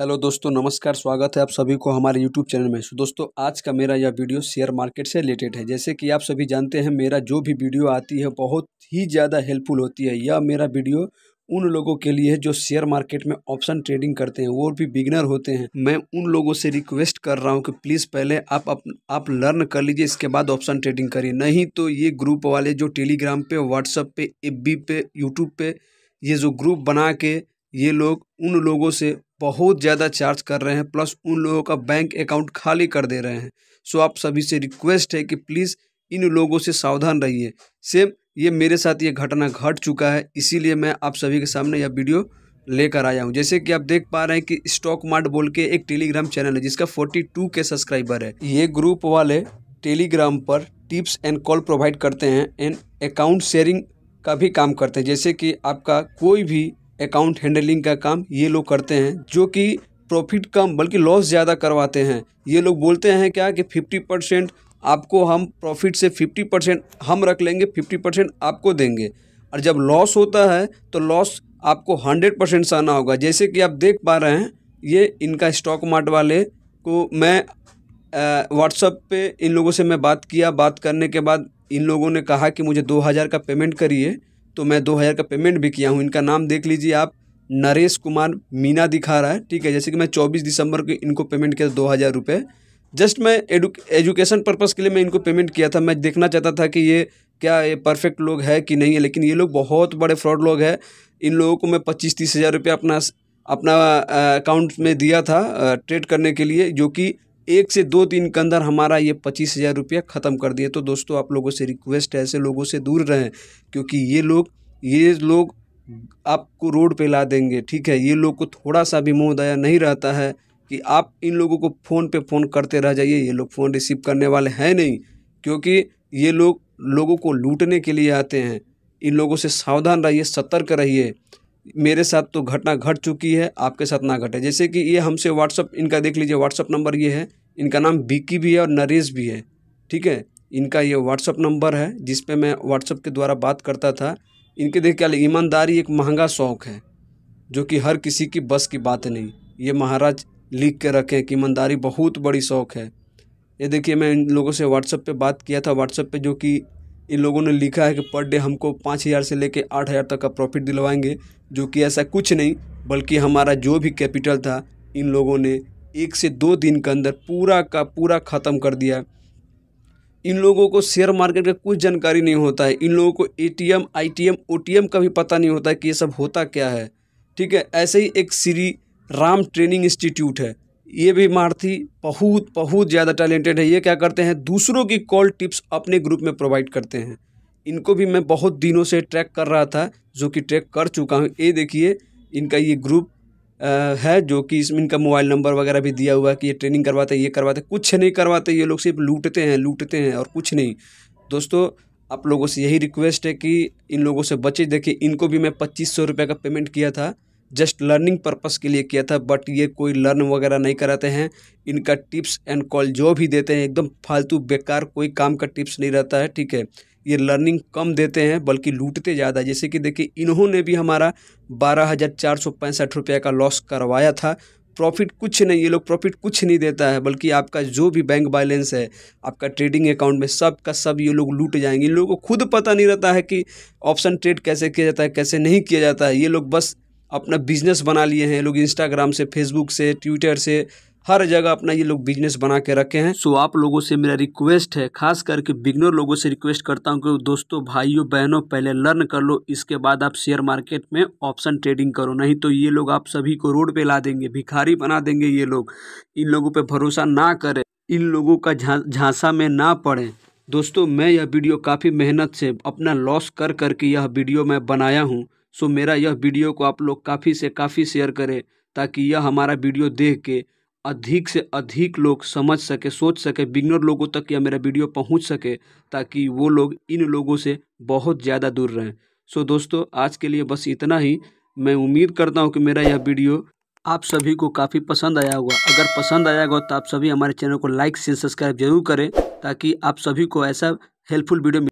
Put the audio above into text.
hello दोस्तों नमस्कार स्वागत है आप सभी को हमारे यूट्यूब चैनल में दोस्तों आज का मेरा यह वीडियो शेयर मार्केट से रिलेटेड है जैसे कि आप सभी जानते हैं मेरा जो भी वीडियो आती है बहुत ही ज़्यादा हेल्पफुल होती है यह मेरा वीडियो उन लोगों के लिए है जो शेयर मार्केट में ऑप्शन ट्रेडिंग करते हैं वो भी बिगनर होते हैं मैं उन लोगों से रिक्वेस्ट कर रहा हूँ कि प्लीज़ पहले आप अप, आप लर्न कर लीजिए इसके बाद ऑप्शन ट्रेडिंग करिए नहीं तो ये ग्रुप वाले जो टेलीग्राम पर व्हाट्सअप पे एफ पे यूट्यूब पे ये जो ग्रुप बना के ये लोग उन लोगों से बहुत ज़्यादा चार्ज कर रहे हैं प्लस उन लोगों का बैंक अकाउंट खाली कर दे रहे हैं सो आप सभी से रिक्वेस्ट है कि प्लीज़ इन लोगों से सावधान रहिए सेम ये मेरे साथ ये घटना घट चुका है इसीलिए मैं आप सभी के सामने यह वीडियो लेकर आया हूँ जैसे कि आप देख पा रहे हैं कि स्टॉक मार्ट बोल के एक टेलीग्राम चैनल है जिसका 42 के सब्सक्राइबर है ये ग्रुप वाले टेलीग्राम पर टिप्स एंड कॉल प्रोवाइड करते हैं एंड अकाउंट शेयरिंग का भी काम करते हैं जैसे कि आपका कोई भी अकाउंट हैंडलिंग का काम ये लोग करते हैं जो कि प्रॉफिट कम बल्कि लॉस ज़्यादा करवाते हैं ये लोग बोलते हैं क्या कि फिफ्टी परसेंट आपको हम प्रॉफिट से फिफ्टी परसेंट हम रख लेंगे फिफ्टी परसेंट आपको देंगे और जब लॉस होता है तो लॉस आपको हंड्रेड परसेंट सहना होगा जैसे कि आप देख पा रहे हैं ये इनका स्टॉक मार्ट वाले को मैं व्हाट्सअप पे इन लोगों से मैं बात किया बात करने के बाद इन लोगों ने कहा कि मुझे दो हज़ार का पेमेंट करिए तो मैं दो हज़ार का पेमेंट भी किया हूँ इनका नाम देख लीजिए आप नरेश कुमार मीना दिखा रहा है ठीक है जैसे कि मैं चौबीस दिसंबर को इनको पेमेंट किया दो हज़ार रुपये जस्ट मैं एडु एजुकेशन पर्पज़ के लिए मैं इनको पेमेंट किया था मैं देखना चाहता था कि ये क्या ये परफेक्ट लोग है कि नहीं है लेकिन ये लोग बहुत बड़े फ्रॉड लोग हैं इन लोगों को मैं पच्चीस तीस हज़ार रुपये अपना अपना अकाउंट में दिया था ट्रेड करने के लिए जो कि एक से दो दिन के अंदर हमारा ये पच्चीस हज़ार रुपया ख़त्म कर दिए तो दोस्तों आप लोगों से रिक्वेस्ट है ऐसे लोगों से दूर रहें क्योंकि ये लोग ये लोग आपको रोड पे ला देंगे ठीक है ये लोग को थोड़ा सा भी मुँह दया नहीं रहता है कि आप इन लोगों को फ़ोन पे फ़ोन करते रह जाइए ये लोग फ़ोन रिसीव करने वाले हैं नहीं क्योंकि ये लोग लोगों को लूटने के लिए आते हैं इन लोगों से सावधान रहिए सतर्क रहिए मेरे साथ तो घटना घट चुकी है आपके साथ ना घटे जैसे कि ये हमसे व्हाट्सअप इनका देख लीजिए व्हाट्सअप नंबर ये है इनका नाम बिकी भी है और नरेश भी है ठीक है इनका ये व्हाट्सअप नंबर है जिस पे मैं व्हाट्सअप के द्वारा बात करता था इनके देख क्या ईमानदारी एक महंगा शौक़ है जो कि हर किसी की बस की बात नहीं ये महाराज लिख के रखें कि ईमानदारी बहुत बड़ी शौक़ है ये देखिए मैं इन लोगों से व्हाट्सअप पे बात किया था व्हाट्सअप पे जो कि इन लोगों ने लिखा है कि पर डे हमको पाँच हज़ार से लेकर आठ हज़ार तक का प्रॉफिट दिलवाएंगे जो कि ऐसा कुछ नहीं बल्कि हमारा जो भी कैपिटल था इन लोगों ने एक से दो दिन के अंदर पूरा का पूरा ख़त्म कर दिया इन लोगों को शेयर मार्केट का कुछ जानकारी नहीं होता है इन लोगों को ए टी एम का भी पता नहीं होता कि ये सब होता क्या है ठीक है ऐसे ही एक श्री राम ट्रेनिंग इंस्टीट्यूट है ये भी मारती बहुत बहुत ज़्यादा टैलेंटेड है ये क्या करते हैं दूसरों की कॉल टिप्स अपने ग्रुप में प्रोवाइड करते हैं इनको भी मैं बहुत दिनों से ट्रैक कर रहा था जो कि ट्रैक कर चुका हूँ ये देखिए इनका ये ग्रुप है जो कि इसमें इनका मोबाइल नंबर वगैरह भी दिया हुआ है कि ये ट्रेनिंग करवाते ये करवाते कुछ नहीं करवाते ये लोग सिर्फ लूटते हैं लूटते हैं और कुछ नहीं दोस्तों आप लोगों से यही रिक्वेस्ट है कि इन लोगों से बचे देखिए इनको भी मैं पच्चीस सौ रुपये का पेमेंट किया था जस्ट लर्निंग पर्पस के लिए किया था बट ये कोई लर्न वगैरह नहीं कराते हैं इनका टिप्स एंड कॉल जो भी देते हैं एकदम फालतू बेकार कोई काम का टिप्स नहीं रहता है ठीक है ये लर्निंग कम देते हैं बल्कि लूटते ज़्यादा जैसे कि देखिए इन्होंने भी हमारा बारह हज़ार चार सौ पैंसठ रुपये का लॉस करवाया था प्रॉफिट कुछ नहीं ये लोग प्रॉफिट कुछ नहीं देता है बल्कि आपका जो भी बैंक बैलेंस है आपका ट्रेडिंग अकाउंट में सब का सब ये लोग लूट जाएंगे इन लोगों को खुद पता नहीं रहता है कि ऑप्शन ट्रेड कैसे किया जाता है कैसे नहीं किया जाता है ये लोग बस अपना बिजनेस बना लिए हैं लोग इंस्टाग्राम से फेसबुक से ट्विटर से हर जगह अपना ये लोग बिजनेस बना के रखे हैं सो आप लोगों से मेरा रिक्वेस्ट है खास करके बिगनर लोगों से रिक्वेस्ट करता हूँ कि दोस्तों भाइयों बहनों पहले लर्न कर लो इसके बाद आप शेयर मार्केट में ऑप्शन ट्रेडिंग करो नहीं तो ये लोग आप सभी को रोड पे ला देंगे भिखारी बना देंगे ये लोग इन लोगों पर भरोसा ना करें इन लोगों का झांसा में ना पड़े दोस्तों मैं यह वीडियो काफ़ी मेहनत से अपना लॉस कर करके यह वीडियो मैं बनाया हूँ सो मेरा यह वीडियो को आप लोग काफ़ी से काफ़ी शेयर करें ताकि यह हमारा वीडियो देख के अधिक से अधिक लोग समझ सके सोच सके बिगनर लोगों तक यह मेरा वीडियो पहुंच सके ताकि वो लोग इन लोगों से बहुत ज़्यादा दूर रहें सो दोस्तों आज के लिए बस इतना ही मैं उम्मीद करता हूँ कि मेरा यह वीडियो आप सभी को काफ़ी पसंद आया होगा अगर पसंद आया होगा तो आप सभी हमारे चैनल को लाइक से सब्सक्राइब जरूर करें ताकि आप सभी को ऐसा हेल्पफुल वीडियो